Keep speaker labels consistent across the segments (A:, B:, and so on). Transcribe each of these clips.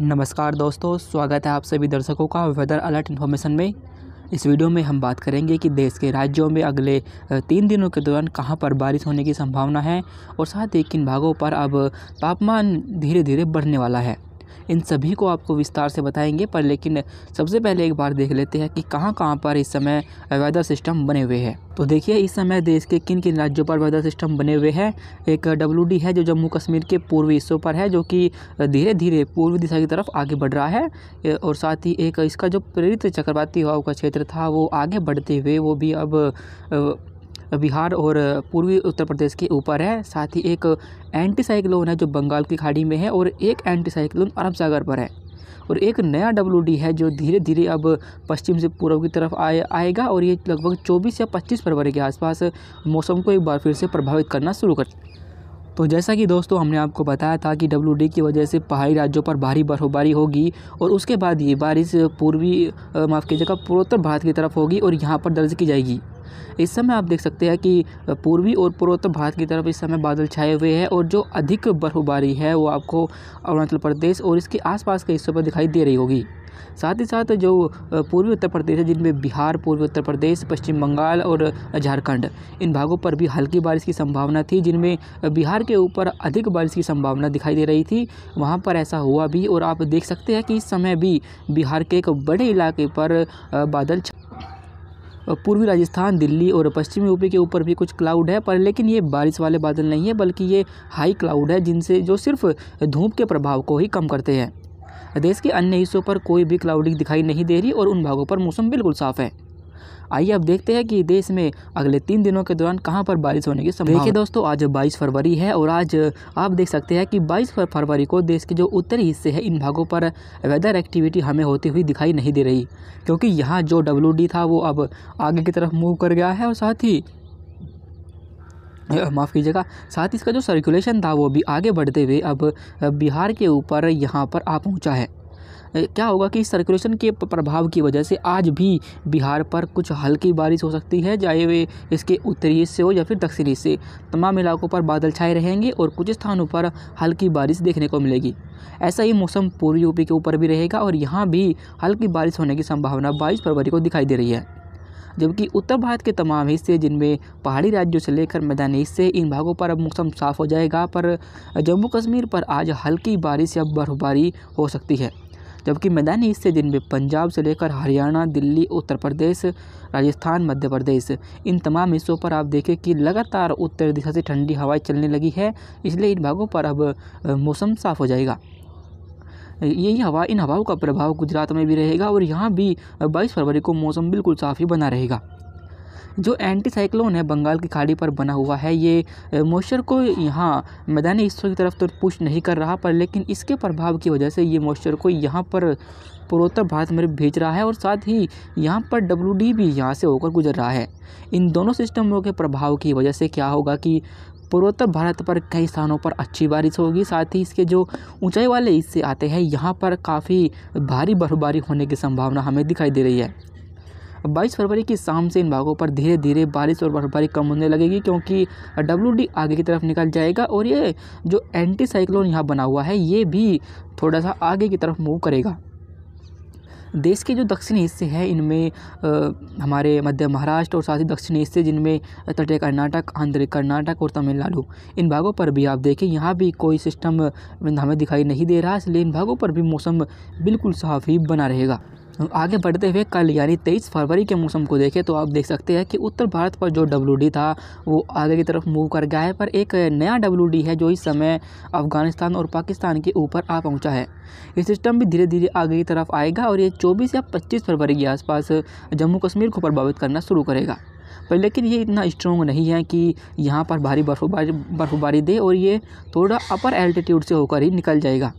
A: नमस्कार दोस्तों स्वागत है आप सभी दर्शकों का वेदर अलर्ट इन्फॉर्मेशन में इस वीडियो में हम बात करेंगे कि देश के राज्यों में अगले तीन दिनों के दौरान कहां पर बारिश होने की संभावना है और साथ ही किन भागों पर अब तापमान धीरे धीरे बढ़ने वाला है इन सभी को आपको विस्तार से बताएंगे पर लेकिन सबसे पहले एक बार देख लेते हैं कि कहाँ कहाँ पर इस समय वेदर सिस्टम बने हुए हैं तो देखिए इस समय देश के किन किन राज्यों पर वेदर सिस्टम बने हुए हैं एक डब्ल्यू है जो जम्मू कश्मीर के पूर्वी हिस्सों पर है जो कि धीरे धीरे पूर्वी दिशा की तरफ आगे बढ़ रहा है और साथ ही एक इसका जो प्रेरित चक्रवाती हुआ का क्षेत्र था वो आगे बढ़ते हुए वो भी अब बिहार और पूर्वी उत्तर प्रदेश के ऊपर है साथ ही एक एंटी साइक्लोन है जो बंगाल की खाड़ी में है और एक एंटी साइक्लोन अरब सागर पर है और एक नया डब्ल्यू है जो धीरे धीरे अब पश्चिम से पूर्व की तरफ आए आएगा और ये लगभग 24 या 25 फरवरी के आसपास मौसम को एक बार फिर से प्रभावित करना शुरू कर तो जैसा कि दोस्तों हमने आपको बताया था कि डब्ल्यू की वजह से पहाड़ी राज्यों पर भारी बर्फबारी होगी और उसके बाद ये बारिश पूर्वी माफ़ कीजिएगा पूर्वोत्तर भारत की तरफ होगी और यहाँ पर दर्ज की जाएगी इस समय आप देख सकते हैं कि पूर्वी और पूर्वोत्तर भारत की तरफ इस समय बादल छाए हुए हैं और जो अधिक बर्फबारी है वो आपको अरुणाचल प्रदेश और इसके आसपास के हिस्सों पर दिखाई दे रही होगी साथ ही साथ जो पूर्वी उत्तर प्रदेश है जिनमें बिहार पूर्वी उत्तर प्रदेश पश्चिम बंगाल और झारखंड इन भागों पर भी हल्की बारिश की संभावना थी जिनमें बिहार के ऊपर अधिक बारिश की संभावना दिखाई दे रही थी वहाँ पर ऐसा हुआ भी और आप देख सकते हैं कि इस समय भी बिहार के एक बड़े इलाके पर बादल पूर्वी राजस्थान दिल्ली और पश्चिमी यूपी के ऊपर भी कुछ क्लाउड है पर लेकिन ये बारिश वाले बादल नहीं है बल्कि ये हाई क्लाउड है जिनसे जो सिर्फ धूप के प्रभाव को ही कम करते हैं देश के अन्य हिस्सों पर कोई भी क्लाउडिंग दिखाई नहीं दे रही और उन भागों पर मौसम बिल्कुल साफ़ है आइए अब देखते हैं कि देश में अगले तीन दिनों के दौरान कहाँ पर बारिश होने की संभावना देखिए दोस्तों आज 22 फरवरी है और आज आप देख सकते हैं कि 22 फरवरी को देश के जो उत्तरी हिस्से हैं इन भागों पर वेदर एक्टिविटी हमें होती हुई दिखाई नहीं दे रही क्योंकि यहाँ जो डब्ल्यू था वो अब आगे की तरफ मूव कर गया है और साथ ही माफ़ कीजिएगा साथ ही इसका जो सर्कुलेशन था वो भी आगे बढ़ते हुए अब बिहार के ऊपर यहाँ पर आ पहुँचा है क्या होगा कि सर्कुलेशन के प्रभाव की वजह से आज भी बिहार पर कुछ हल्की बारिश हो सकती है चाहे वे इसके उत्तरी हिस्से हो या फिर दक्षिणी हिस्से तमाम इलाकों पर बादल छाए रहेंगे और कुछ स्थानों पर हल्की बारिश देखने को मिलेगी ऐसा ही मौसम पूर्वी यूपी के ऊपर भी रहेगा और यहाँ भी हल्की बारिश होने की संभावना बाईस फरवरी को दिखाई दे रही है जबकि उत्तर भारत के तमाम हिस्से जिनमें पहाड़ी राज्यों से लेकर मैदानी हिस्से इन भागों पर अब मौसम साफ हो जाएगा पर जम्मू कश्मीर पर आज हल्की बारिश या बर्फबारी हो सकती है जबकि मैदानी हिस्से जिनमें पंजाब से लेकर हरियाणा दिल्ली उत्तर प्रदेश राजस्थान मध्य प्रदेश इन तमाम हिस्सों पर आप देखें कि लगातार उत्तर दिशा से ठंडी हवाएं चलने लगी है इसलिए इन भागों पर अब मौसम साफ़ हो जाएगा यही हवा इन हवाओं का प्रभाव गुजरात में भी रहेगा और यहाँ भी बाईस फरवरी को मौसम बिल्कुल साफ़ ही बना रहेगा जो एंटी साइक्लोन है बंगाल की खाड़ी पर बना हुआ है ये मॉइस्चर को यहाँ मैदानी हिस्सों की तरफ तो पुश नहीं कर रहा पर लेकिन इसके प्रभाव की वजह से ये मॉइस्चर को यहाँ पर पूर्वोत्तर भारत में भेज रहा है और साथ ही यहाँ पर डब्ल्यू डी भी यहाँ से होकर गुजर रहा है इन दोनों सिस्टमों के प्रभाव की वजह से क्या होगा कि पूर्वोत्तर भारत पर कई स्थानों पर अच्छी बारिश होगी साथ ही इसके जो ऊंचाई वाले हिस्से आते हैं यहाँ पर काफ़ी भारी बर्फबारी होने की संभावना हमें दिखाई दे रही है बाईस फरवरी की शाम से इन भागों पर धीरे धीरे बारिश और बर्फबारी कम होने लगेगी क्योंकि डब्ल्यू आगे की तरफ निकल जाएगा और ये जो एंटी साइक्लोन यहाँ बना हुआ है ये भी थोड़ा सा आगे की तरफ मूव करेगा देश के जो दक्षिणी हिस्से हैं इनमें हमारे मध्य महाराष्ट्र और साथ ही दक्षिणी हिस्से जिनमें तटीय कर्नाटक आंध्र कर्नाटक और तमिलनाडु इन भागों पर भी आप देखें यहाँ भी कोई सिस्टम हमें दिखाई नहीं दे रहा इसलिए इन भागों पर भी मौसम बिल्कुल साफ ही बना रहेगा आगे बढ़ते हुए कल यानी तेईस फरवरी के मौसम को देखें तो आप देख सकते हैं कि उत्तर भारत पर जो डब्ल्यू था वो आगे की तरफ मूव कर गया है पर एक नया डब्ल्यू है जो इस समय अफगानिस्तान और पाकिस्तान के ऊपर आ पहुँचा है ये सिस्टम भी धीरे धीरे आगे की तरफ आएगा और ये चौबीस या पच्चीस फरवरी के आसपास जम्मू कश्मीर को प्रभावित करना शुरू करेगा पर लेकिन ये इतना स्ट्रॉन्ग नहीं है कि यहाँ पर भारी बर्फबारी बर्फबारी दे और ये थोड़ा अपर एल्टीट्यूड से होकर ही निकल जाएगा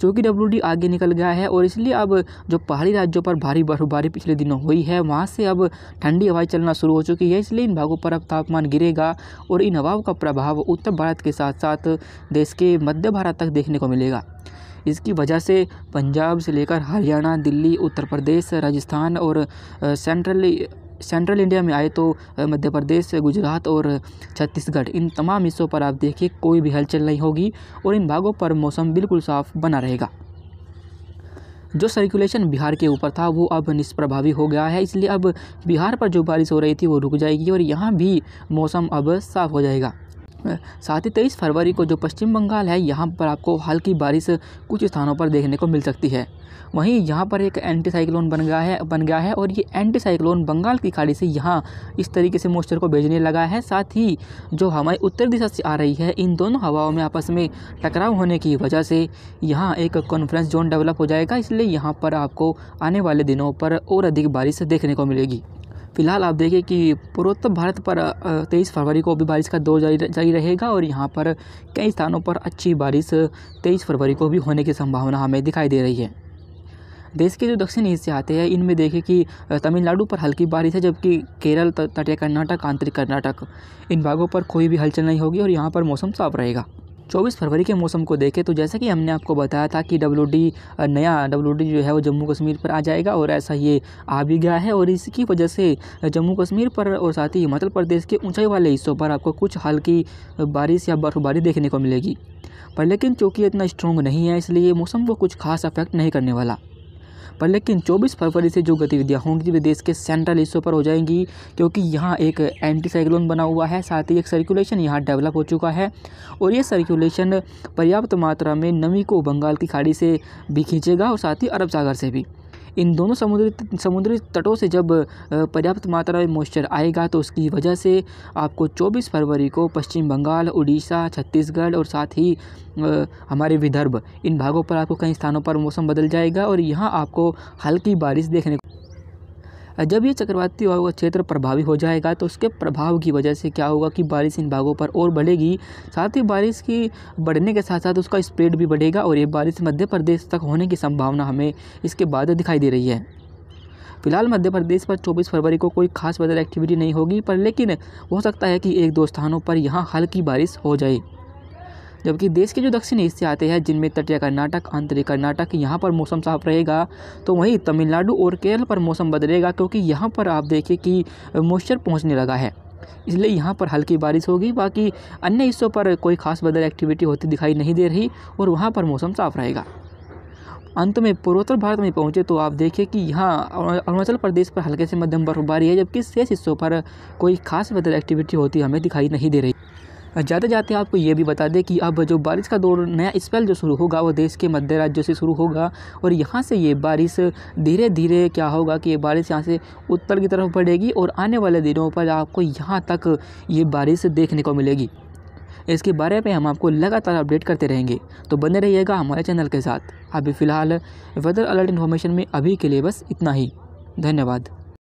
A: चूँकि डब्ल्यू आगे निकल गया है और इसलिए अब जो पहाड़ी राज्यों पर भारी बर्फबारी पिछले दिनों हुई है वहाँ से अब ठंडी हवाएं चलना शुरू हो चुकी है इसलिए इन भागों पर अब तापमान गिरेगा और इन हवाओं का प्रभाव उत्तर भारत के साथ साथ देश के मध्य भारत तक देखने को मिलेगा इसकी वजह से पंजाब से लेकर हरियाणा दिल्ली उत्तर प्रदेश राजस्थान और सेंट्रल सेंट्रल इंडिया में आए तो मध्य प्रदेश गुजरात और छत्तीसगढ़ इन तमाम हिस्सों पर आप देखिए कोई भी हलचल नहीं होगी और इन भागों पर मौसम बिल्कुल साफ बना रहेगा जो सर्कुलेशन बिहार के ऊपर था वो अब निष्प्रभावी हो गया है इसलिए अब बिहार पर जो बारिश हो रही थी वो रुक जाएगी और यहाँ भी मौसम अब साफ़ हो जाएगा साथ ही तेईस फरवरी को जो पश्चिम बंगाल है यहाँ पर आपको हल्की बारिश कुछ स्थानों पर देखने को मिल सकती है वहीं यहाँ पर एक एंटी साइक्लोन बन गया है बन गया है और ये एंटी साइक्लोन बंगाल की खाड़ी से यहाँ इस तरीके से मोस्चर को भेजने लगा है साथ ही जो हमारी उत्तर दिशा से आ रही है इन दोनों हवाओं में आपस में टकराव होने की वजह से यहाँ एक कॉन्फ्रेंस जोन डेवलप हो जाएगा इसलिए यहाँ पर आपको आने वाले दिनों पर और अधिक बारिश देखने को मिलेगी फिलहाल आप देखें कि पूर्वोत्तर भारत पर तेईस फरवरी को भी बारिश का दौर जारी जारी रहेगा और यहाँ पर कई स्थानों पर अच्छी बारिश तेईस फरवरी को भी होने की संभावना हमें दिखाई दे रही है देश के जो दक्षिण हिस्से आते हैं इनमें देखें कि तमिलनाडु पर हल्की बारिश है जबकि केरल तटीय कर्नाटक आंतरिक कर्नाटक इन भागों पर कोई भी हलचल नहीं होगी और यहाँ पर मौसम साफ रहेगा 24 फरवरी के मौसम को देखें तो जैसा कि हमने आपको बताया था कि डब्ल्यू नया डब्ल्यू जो है वो जम्मू कश्मीर पर आ जाएगा और ऐसा ये आ भी गया है और इसकी वजह से जम्मू कश्मीर पर और साथ ही हिमाचल प्रदेश के ऊंचाई वाले हिस्सों पर आपको कुछ हल्की बारिश या बर्फ़बारी देखने को मिलेगी पर लेकिन चूँकि इतना स्ट्रॉन्ग नहीं है इसलिए मौसम को कुछ खास अफेक्ट नहीं करने वाला पर लेकिन चौबीस फरवरी से जो गतिविधियाँ होंगी वे देश के सेंट्रल हिस्सों पर हो जाएंगी क्योंकि यहाँ एक एंटी साइक्लोन बना हुआ है साथ ही एक सर्कुलेशन यहाँ डेवलप हो चुका है और ये सर्कुलेशन पर्याप्त मात्रा में नमी को बंगाल की खाड़ी से भी खींचेगा और साथ ही अरब सागर से भी इन दोनों समुद्री समुद्री तटों से जब पर्याप्त मात्रा में मॉइस्चर आएगा तो उसकी वजह से आपको 24 फरवरी को पश्चिम बंगाल उड़ीसा छत्तीसगढ़ और साथ ही हमारे विदर्भ इन भागों पर आपको कई स्थानों पर मौसम बदल जाएगा और यहाँ आपको हल्की बारिश देखने को जब ये चक्रवाती वायु का क्षेत्र प्रभावी हो जाएगा तो उसके प्रभाव की वजह से क्या होगा कि बारिश इन भागों पर और बढ़ेगी साथ ही बारिश की बढ़ने के साथ साथ उसका स्प्रेड भी बढ़ेगा और ये बारिश मध्य प्रदेश तक होने की संभावना हमें इसके बाद दिखाई दे रही है फिलहाल मध्य प्रदेश पर 24 फरवरी को कोई खास वेदर एक्टिविटी नहीं होगी पर लेकिन हो सकता है कि एक दो स्थानों पर यहाँ हल्की बारिश हो जाए जबकि देश के जो दक्षिण हिस्से आते हैं जिनमें तटीय कर्नाटक आंतरिक कर्नाटक यहाँ पर मौसम साफ रहेगा तो वहीं तमिलनाडु और केरल पर मौसम बदलेगा क्योंकि यहाँ पर आप देखिए कि मॉइस्चर पहुँचने लगा है इसलिए यहाँ पर हल्की बारिश होगी बाकी अन्य हिस्सों पर कोई खास बदल एक्टिविटी होती दिखाई नहीं दे रही और वहाँ पर मौसम साफ रहेगा अंत में पूर्वोत्तर भारत में पहुँचे तो आप देखिए कि यहाँ अरुणाचल प्रदेश पर हल्के से मध्यम बर्फबारी है जबकि शेष हिस्सों पर कोई खास बदल एक्टिविटी होती हमें दिखाई नहीं दे रही जाते जाते आपको ये भी बता दें कि अब जो बारिश का दौर नया स्पेल जो शुरू होगा वो देश के मध्य राज्यों से शुरू होगा और यहाँ से ये बारिश धीरे धीरे क्या होगा कि ये बारिश यहाँ से उत्तर की तरफ बढ़ेगी और आने वाले दिनों पर आपको यहाँ तक ये बारिश देखने को मिलेगी इसके बारे में हम आपको लगातार अपडेट करते रहेंगे तो बने रहिएगा हमारे चैनल के साथ अभी फ़िलहाल वेदर अलर्ट इन्फॉर्मेशन में अभी के लिए बस इतना ही धन्यवाद